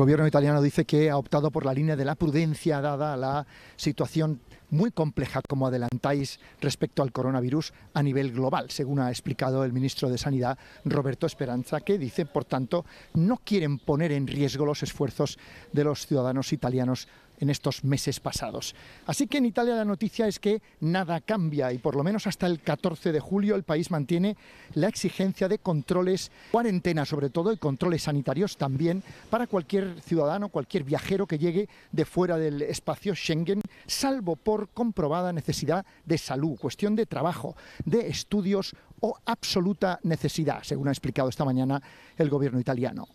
El gobierno italiano dice que ha optado por la línea de la prudencia dada la situación muy compleja, como adelantáis respecto al coronavirus a nivel global, según ha explicado el ministro de Sanidad, Roberto Esperanza, que dice, por tanto, no quieren poner en riesgo los esfuerzos de los ciudadanos italianos en estos meses pasados. Así que en Italia la noticia es que nada cambia y por lo menos hasta el 14 de julio el país mantiene la exigencia de controles, cuarentena sobre todo y controles sanitarios también para cualquier ciudadano, cualquier viajero que llegue de fuera del espacio Schengen, salvo por por comprobada necesidad de salud, cuestión de trabajo, de estudios o absoluta necesidad, según ha explicado esta mañana el gobierno italiano.